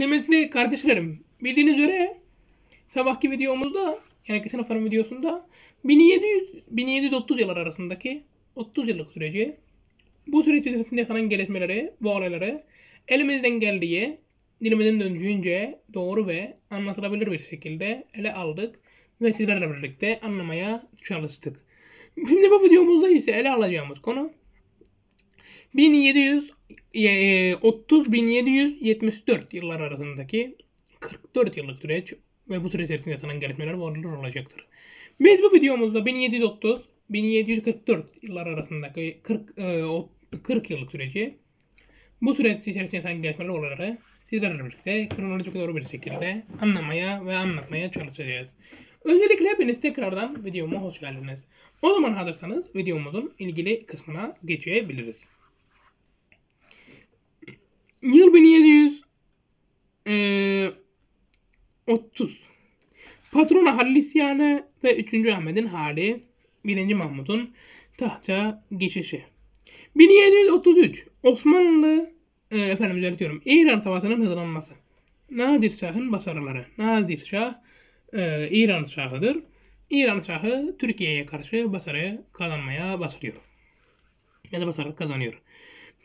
Kıymetli kardeşlerim, bildiğiniz üzere sabahki videomuzda, yani geçen haftanın videosunda 1700-1730 yıllar arasındaki 30 yıllık süreci, bu süreç içerisinde yaşanan gelişmeleri, bu olayları elimizden geldiği, dilimizden döndüğünce doğru ve anlatılabilir bir şekilde ele aldık ve sizlerle birlikte anlamaya çalıştık. Şimdi bu videomuzda ise ele alacağımız konu 1700 30.774 ee, yıllar arasındaki 44 yıllık süreç ve bu süre içerisinde yaşanan gelişmeler varlığı olacaktır. Biz bu videomuzda 1730 1744 yıllar arasındaki 40 40 e, yıllık süreci bu süreç içerisinde yaşanan gelişmeler olayları sizlerle birlikte kronolojik doğru bir şekilde anlamaya ve anlatmaya çalışacağız. Öncelikle hepiniz tekrardan videoma hoş geldiniz. O zaman hazırsanız videomuzun ilgili kısmına geçebiliriz. Yıl 1700 ee, 30. Patrona Halisyane ve 3. Ahmet'in hali 1. Mahmut'un tahta geçişi. 1733 Osmanlı e, efendim düzeltiyorum. İran tavasının hızlanması. Nadir Şah'ın başarıları. Nadir Şah e, İran Şahı'dır. İran Şahı Türkiye'ye karşı başarı kazanmaya başlıyor. Ya da başarı kazanıyor.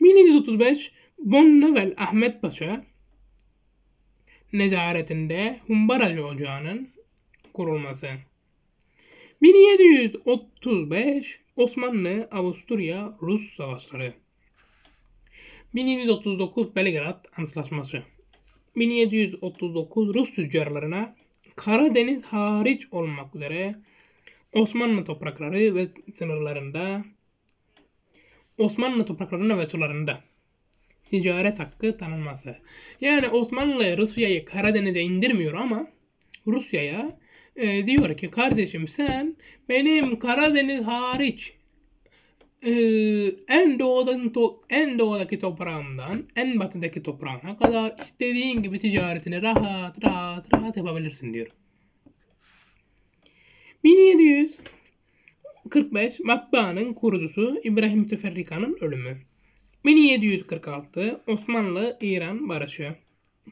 1735 Bonnevel Ahmet Paşa nezaretinde Humbaracı Ocağı'nın kurulması. 1735 Osmanlı-Avusturya-Rus Savaşları 1739 Belgrad Antlaşması 1739 Rus tüccarlarına Karadeniz hariç olmak üzere Osmanlı toprakları ve sınırlarında Osmanlı topraklarına ve sularında ticaret hakkı tanınması. Yani Osmanlı Rusya'yı Karadeniz'e indirmiyor ama Rusya'ya e, diyor ki kardeşim sen benim Karadeniz hariç e, en doğudan to- en doğudaki toprağımdan en batıdaki toprağına kadar istediğin gibi ticaretini rahat rahat rahat yapabilirsin diyor. 1745 matbaanın kurucusu İbrahim Teferrikanın ölümü. 1746 Osmanlı-İran barışı.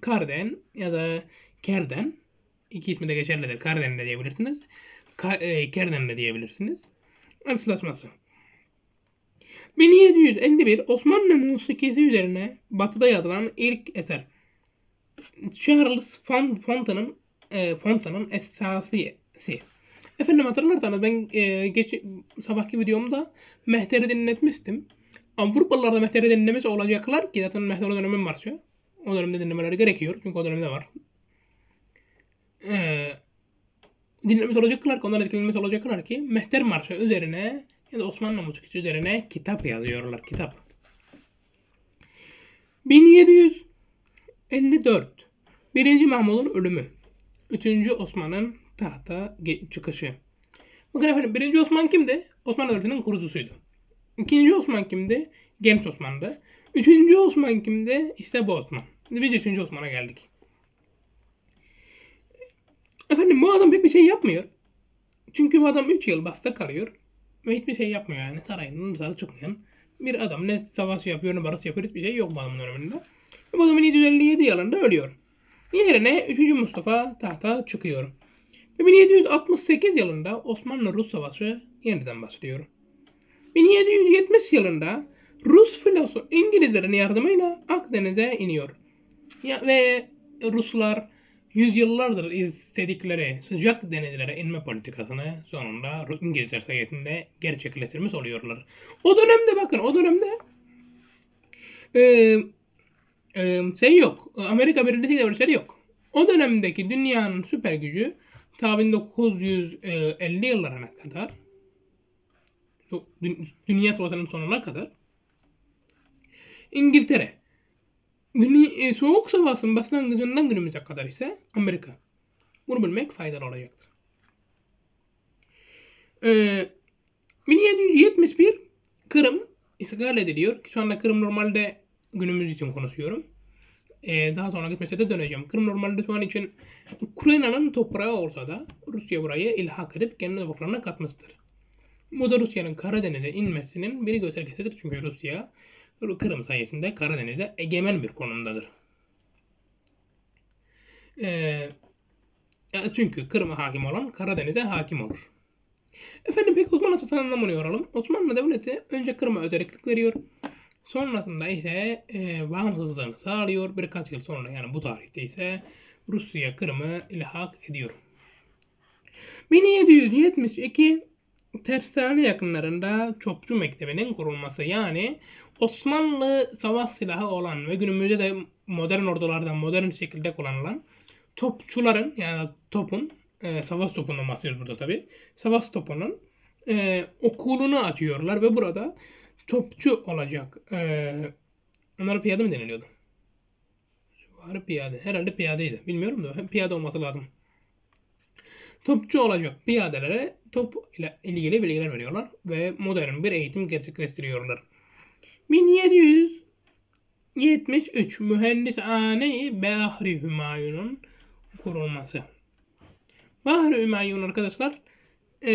Karden ya da Kerden iki ismi de geçerlidir. Karden de diyebilirsiniz. Ka e, Kerden de diyebilirsiniz. Arasılaşması. 1751 Osmanlı musikisi üzerine batıda yazılan ilk eser. Charles Fonta'nın e, Fonta'nın esasisi. Efendim hatırlarsanız ben e, geç, sabahki videomda Mehter'i dinletmiştim. Avrupalılarda mehtere denilemesi olacaklar ki zaten mehtere o dönemin varsıyor. O dönemde dinlemeleri gerekiyor. Çünkü o dönemde var. Ee, dinlemesi olacaklar ki, onlar etkilenmesi olacaklar ki mehter marşı üzerine ya da Osmanlı musikisi üzerine kitap yazıyorlar. Kitap. 1754 1. Mahmud'un ölümü. 3. Osman'ın tahta çıkışı. Bakın efendim 1. Osman kimdi? Osmanlı Devleti'nin kurucusuydu. İkinci Osman kimdi? Genç Osman'dı. Üçüncü Osman kimdi? İşte bu Osman. Biz üçüncü Osman'a geldik. Efendim bu adam pek bir şey yapmıyor. Çünkü bu adam 3 yıl basta kalıyor. Ve hiçbir şey yapmıyor yani. Sarayının dışarı çıkmayan bir adam. Ne savaşı yapıyor ne barış yapıyor hiçbir şey yok bu adamın önünde. bu adam 757 yılında ölüyor. Yerine 3. Mustafa tahta çıkıyor. Ve 1768 yılında Osmanlı-Rus Savaşı yeniden başlıyor. 1770 yılında Rus filosu İngilizlerin yardımıyla Akdeniz'e iniyor. Ya, ve Ruslar yüzyıllardır istedikleri sıcak denizlere inme politikasını sonunda İngilizler sayesinde gerçekleştirmiş oluyorlar. O dönemde bakın o dönemde e, e, şey yok. Amerika Birleşik Devletleri yok. O dönemdeki dünyanın süper gücü ta 1950 yıllarına kadar Dünya Savaşı'nın sonuna kadar İngiltere Dünya, e, Soğuk Savaş'ın başlangıcından günümüze kadar ise Amerika. Bunu bilmek faydalı olacaktır. Ee, 1771 Kırım istikrar ediliyor. Şu anda Kırım normalde günümüz için konuşuyorum. Ee, daha sonra gitmese de döneceğim. Kırım normalde şu an için Ukrayna'nın toprağı olsa da Rusya burayı ilhak edip kendi topraklarına katmıştır. Bu da Rusya'nın Karadeniz'e inmesinin bir göstergesidir. Çünkü Rusya Kırım sayesinde Karadeniz'e egemen bir konumdadır. Ee, çünkü Kırım'a hakim olan Karadeniz'e hakim olur. Efendim peki Osmanlı Sultanı'ndan bunu yoralım. Osmanlı Devleti önce Kırım'a özellik veriyor. Sonrasında ise e, bağımsızlığını sağlıyor. Birkaç yıl sonra yani bu tarihte ise Rusya Kırım'ı ilhak ediyor. 1772 Tersane yakınlarında Çopçu Mektebi'nin kurulması yani Osmanlı savaş silahı olan ve günümüzde de modern ordulardan modern şekilde kullanılan topçuların yani topun e, savaş topundan bahsediyoruz burada tabi savaş topunun e, okulunu açıyorlar ve burada topçu olacak e, onlara piyade mi deniliyordu? Var piyade. Herhalde piyadeydi. Bilmiyorum da piyade olması lazım. Topçu olacak piyadelere top ile ilgili bilgiler veriyorlar ve modern bir eğitim gerçekleştiriyorlar. 1773 Mühendishane-i Bahri Hümayun'un kurulması. Bahri Hümayun arkadaşlar e,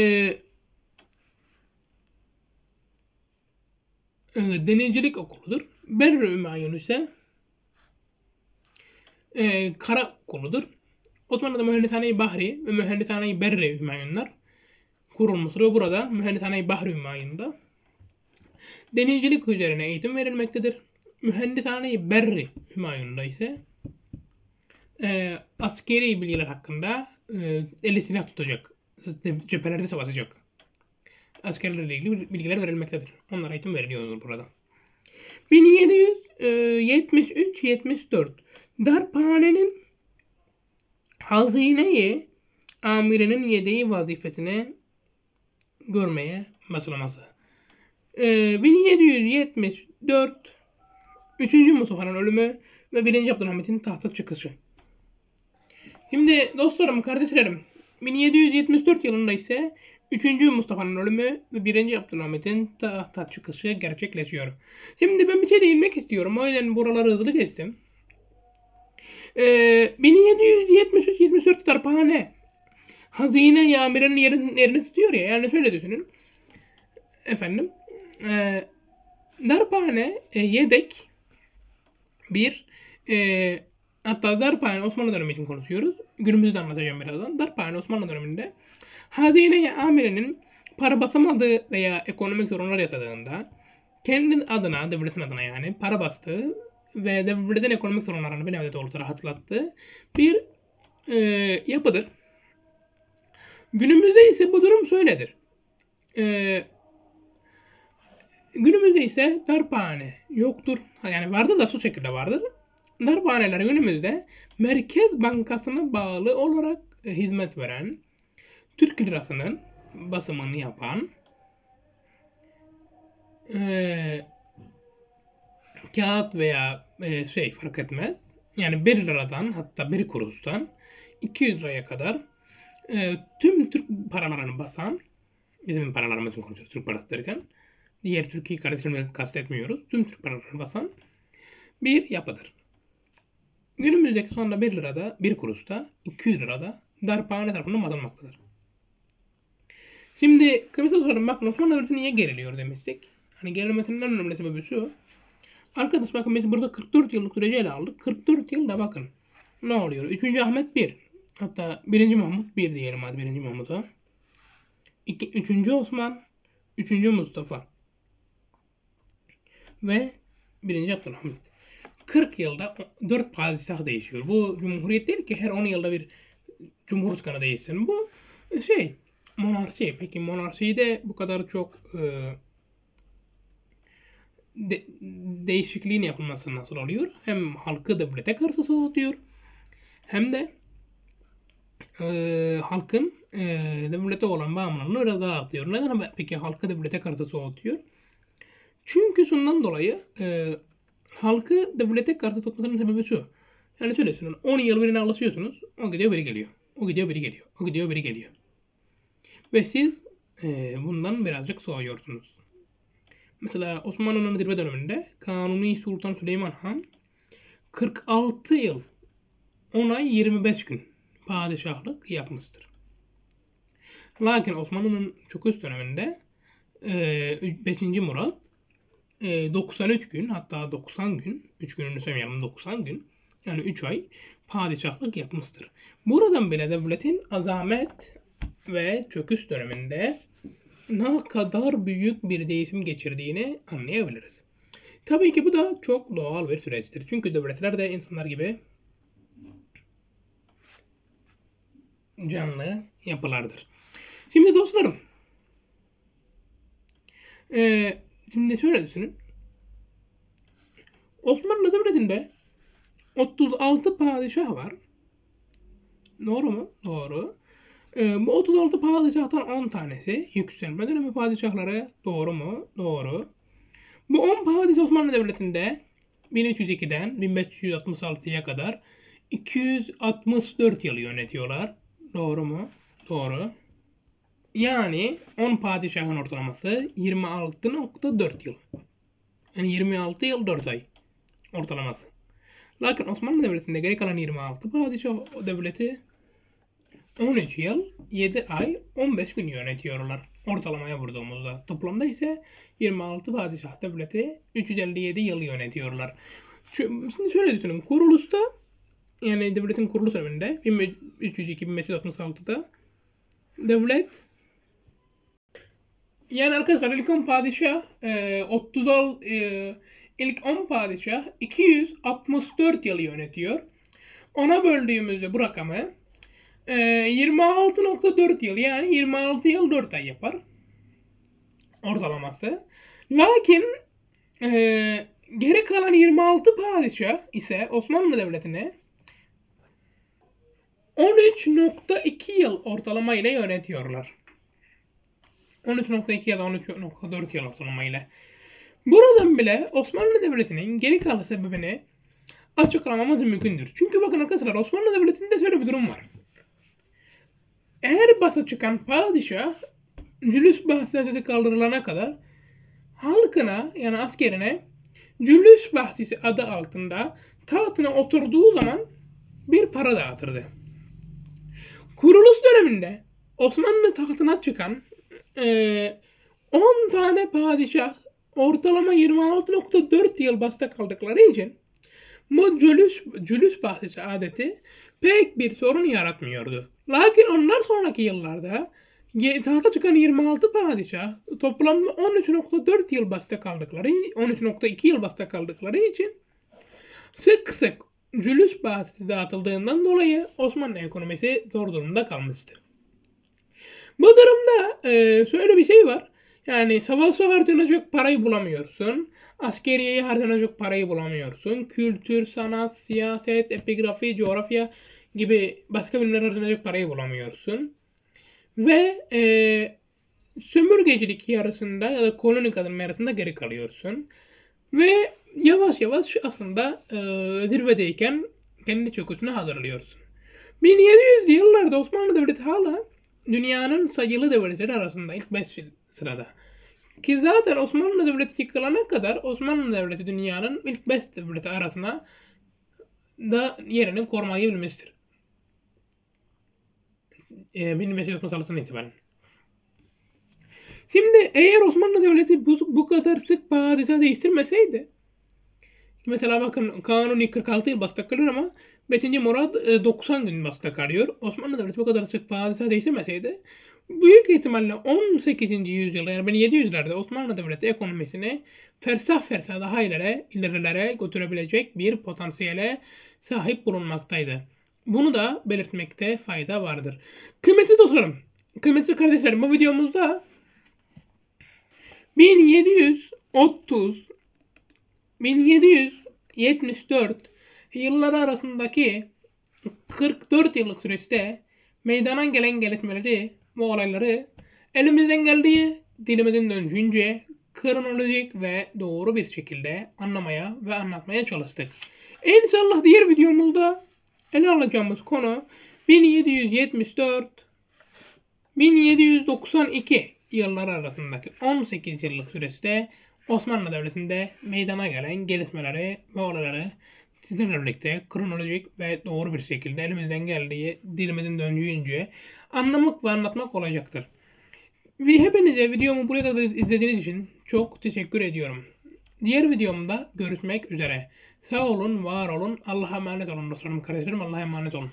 e denizcilik okuludur. Berri Hümayun ise e, kara okuludur. Osmanlı'da Mühendishane-i Bahri ve Mühendishane-i Berri Hümayunlar Kurum Mısır'ı burada Mühendishane-i Bahriye ayında denizcilik üzerine eğitim verilmektedir. Mühendishane-i Berri Hümayun'da ise e, askeri bilgiler hakkında e, eli silah tutacak, cephelerde savaşacak askerlerle ilgili bilgiler verilmektedir. Onlara eğitim veriliyordur burada. 1773-74 Darphane'nin hazineyi amirinin yedeği vazifesine görmeye basılması. Ee, 1774 3. Mustafa'nın ölümü ve 1. Abdülhamit'in tahta çıkışı. Şimdi dostlarım, kardeşlerim 1774 yılında ise 3. Mustafa'nın ölümü ve 1. Abdülhamit'in tahta çıkışı gerçekleşiyor. Şimdi ben bir şey değinmek istiyorum. O yüzden buraları hızlı geçtim. Ee, 1773-74 Darphane hazine yamirenin yerini, yerini tutuyor ya. Yani şöyle düşünün. Efendim. E, darphane e, yedek bir e, hatta darphane Osmanlı dönemi için konuşuyoruz. Günümüzü de anlatacağım birazdan. Darphane Osmanlı döneminde hazine amirenin para basamadığı veya ekonomik sorunlar yaşadığında kendinin adına, devletin adına yani para bastığı ve devletin ekonomik sorunlarını bir nebze olursa rahatlattığı bir e, yapıdır. Günümüzde ise bu durum şöyledir. Ee, günümüzde ise darphane yoktur. Yani vardı da su şekilde vardır. Darphaneler günümüzde Merkez Bankası'na bağlı olarak e, hizmet veren, Türk lirasının basımını yapan, e, kağıt veya e, şey fark etmez. Yani 1 liradan hatta 1 kuruştan 200 liraya kadar e, tüm Türk paralarını basan, bizim paralarımız için konuşuyoruz Türk parası derken, diğer Türkiye kardeşlerimizi kastetmiyoruz. Tüm Türk paralarını basan bir yapıdır. Günümüzdeki sonunda 1 lirada, 1 kuruşta, 200 lirada darphane tarafından basılmaktadır. Şimdi kıymetli sorum bakın Osmanlı Devleti niye geriliyor demiştik. Hani gerilmesinin en önemli sebebi şu. Arkadaş bakın biz burada 44 yıllık süreci ele aldık. 44 yılda bakın ne oluyor? 3. Ahmet 1, Hatta 1. Mahmut 1 diyelim hadi 1. Mahmut'a. 3. Osman, 3. Mustafa ve 1. Abdülhamit. 40 yılda 4 padişah değişiyor. Bu cumhuriyet değil ki her 10 yılda bir cumhurbaşkanı değişsin. Bu e, şey monarşi. Peki monarşiyi de bu kadar çok e, de, değişikliğin yapılması nasıl oluyor? Hem halkı devlete karşı soğutuyor hem de ee, halkın e, ee, devlete olan bağımlılığını biraz daha artıyor. Neden peki halka devlete karşı soğutuyor? Çünkü şundan dolayı e, halkı devlete karşı tutmasının sebebi şu. Yani şöyle düşünün. 10 yıl birini alışıyorsunuz. O gidiyor biri geliyor. O gidiyor biri geliyor. O gidiyor biri geliyor. Ve siz e, bundan birazcık soğuyorsunuz. Mesela Osmanlı'nın zirve döneminde Kanuni Sultan Süleyman Han 46 yıl 10 ay 25 gün padişahlık yapmıştır. Lakin Osmanlı'nın çöküş döneminde 5. E, Murat 93 e, gün hatta 90 gün 3 gününü söylemeyelim 90 gün yani 3 ay padişahlık yapmıştır. Buradan bile devletin azamet ve çöküş döneminde ne kadar büyük bir değişim geçirdiğini anlayabiliriz. Tabii ki bu da çok doğal bir süreçtir. Çünkü devletler de insanlar gibi canlı yapılardır. Şimdi dostlarım ee, şimdi şöyle düşünün. Osmanlı Devleti'nde 36 padişah var. Doğru mu? Doğru. Ee, bu 36 padişahtan 10 tanesi yükselme dönemi padişahları. Doğru mu? Doğru. Bu 10 padişah Osmanlı Devleti'nde 1302'den 1566'ya kadar 264 yıl yönetiyorlar. Doğru mu? Doğru. Yani 10 padişahın ortalaması 26.4 yıl. Yani 26 yıl 4 ay ortalaması. Lakin Osmanlı Devleti'nde geri kalan 26 padişah devleti 13 yıl 7 ay 15 gün yönetiyorlar ortalamaya vurduğumuzda. Toplamda ise 26 padişah devleti 357 yıl yönetiyorlar. Şimdi şöyle düşünün. Kurulusta yani devletin kuruluş döneminde 1302-1566'da devlet yani arkadaşlar ilk 10 padişah e, 30 e, ilk 10 padişah 264 yılı yönetiyor. Ona böldüğümüzde bu rakamı e, 26.4 yıl yani 26 yıl 4 ay yapar. Ortalaması. Lakin e, geri kalan 26 padişah ise Osmanlı Devleti'ne 13.2 yıl ortalama ile yönetiyorlar. 13.2 ya da 13.4 yıl ortalama ile. Buradan bile Osmanlı Devleti'nin geri kalan sebebini açıklamamız mümkündür. Çünkü bakın arkadaşlar Osmanlı Devleti'nde şöyle bir durum var. Eğer basa çıkan padişah cülüs bahsiyeti kaldırılana kadar halkına yani askerine cülüs bahsisi adı altında tahtına oturduğu zaman bir para dağıtırdı. Kuruluş döneminde Osmanlı tahtına çıkan e, 10 tane padişah ortalama 26.4 yıl basta kaldıkları için bu cülüs, cülüs bahçesi adeti pek bir sorun yaratmıyordu. Lakin onlar sonraki yıllarda tahta çıkan 26 padişah toplamda 13.4 yıl basta kaldıkları, 13.2 yıl basta kaldıkları için sık sık Zülüs bahseti dağıtıldığından dolayı Osmanlı ekonomisi zor durumda kalmıştı. Bu durumda e, şöyle bir şey var. Yani savaşa harcanacak parayı bulamıyorsun. Askeriyeye harcanacak parayı bulamıyorsun. Kültür, sanat, siyaset, epigrafi, coğrafya gibi başka bilimler harcanacak parayı bulamıyorsun. Ve e, sömürgecilik yarısında ya da koloni kazanma yarısında geri kalıyorsun. Ve yavaş yavaş aslında e, zirvedeyken kendi çöküşünü hazırlıyoruz. 1700'lü yıllarda Osmanlı Devleti hala dünyanın sayılı devletleri arasında ilk 5 sırada. Ki zaten Osmanlı Devleti yıkılana kadar Osmanlı Devleti dünyanın ilk 5 devleti arasına da yerini korumayı bilmiştir. E, 1536'dan itibaren. Şimdi eğer Osmanlı Devleti bu, bu kadar sık padişah değiştirmeseydi Mesela bakın Kanuni 46 yıl basta ama 5. Murad 90 e, gün basta kalıyor. Osmanlı Devleti bu kadar sık padişah değiştirmeseydi büyük ihtimalle 18. yüzyılda yani 1700'lerde Osmanlı Devleti ekonomisini fersah fersah daha ileri, ilerilere götürebilecek bir potansiyele sahip bulunmaktaydı. Bunu da belirtmekte fayda vardır. Kıymetli dostlarım, kıymetli kardeşlerim bu videomuzda 1730 1774 yılları arasındaki 44 yıllık süreçte meydana gelen gelişmeleri bu olayları elimizden geldiği dilimizin döndüğünce kronolojik ve doğru bir şekilde anlamaya ve anlatmaya çalıştık. İnşallah diğer videomuzda ele alacağımız konu 1774 1792 yılları arasındaki 18 yıllık süreçte Osmanlı Devleti'nde meydana gelen gelişmeleri ve olayları sizlerle birlikte kronolojik ve doğru bir şekilde elimizden geldiği dilimizin döndüğünce anlamak ve anlatmak olacaktır. Ve hepinize videomu buraya kadar izlediğiniz için çok teşekkür ediyorum. Diğer videomda görüşmek üzere. Sağ olun, var olun, Allah'a emanet olun dostlarım, kardeşlerim Allah'a emanet olun.